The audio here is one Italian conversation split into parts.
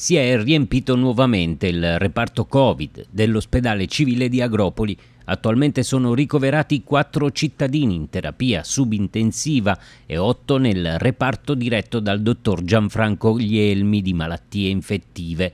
si è riempito nuovamente il reparto Covid dell'ospedale civile di Agropoli. Attualmente sono ricoverati quattro cittadini in terapia subintensiva e otto nel reparto diretto dal dottor Gianfranco Glielmi di malattie infettive.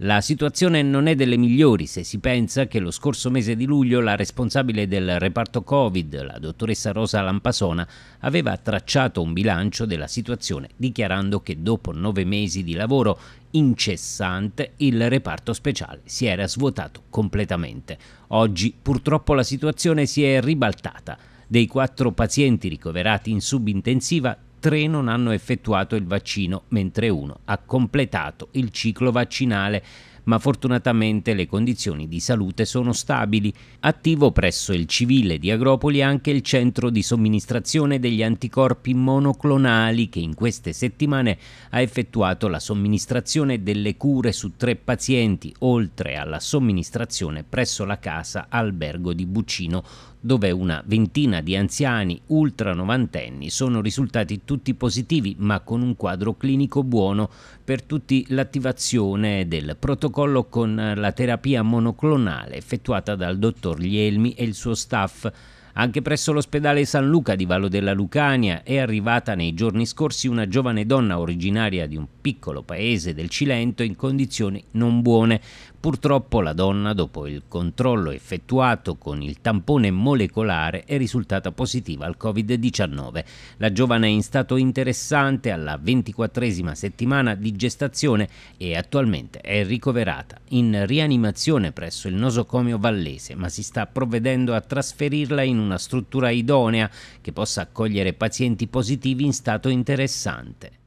La situazione non è delle migliori se si pensa che lo scorso mese di luglio la responsabile del reparto Covid, la dottoressa Rosa Lampasona, aveva tracciato un bilancio della situazione dichiarando che dopo nove mesi di lavoro incessante il reparto speciale si era svuotato completamente. Oggi purtroppo la situazione si è ribaltata. Dei quattro pazienti ricoverati in subintensiva, tre non hanno effettuato il vaccino, mentre uno ha completato il ciclo vaccinale ma fortunatamente le condizioni di salute sono stabili. Attivo presso il civile di Agropoli anche il centro di somministrazione degli anticorpi monoclonali che in queste settimane ha effettuato la somministrazione delle cure su tre pazienti, oltre alla somministrazione presso la casa albergo di Buccino, dove una ventina di anziani ultra novantenni sono risultati tutti positivi, ma con un quadro clinico buono per tutti l'attivazione del protocollo protocollo con eh, la terapia monoclonale effettuata dal dottor Gli e il suo staff anche presso l'ospedale San Luca di Vallo della Lucania è arrivata nei giorni scorsi una giovane donna originaria di un piccolo paese del Cilento in condizioni non buone. Purtroppo la donna, dopo il controllo effettuato con il tampone molecolare, è risultata positiva al Covid-19. La giovane è in stato interessante alla 24esima settimana di gestazione e attualmente è ricoverata in rianimazione presso il nosocomio vallese, ma si sta provvedendo a trasferirla in un una struttura idonea che possa accogliere pazienti positivi in stato interessante.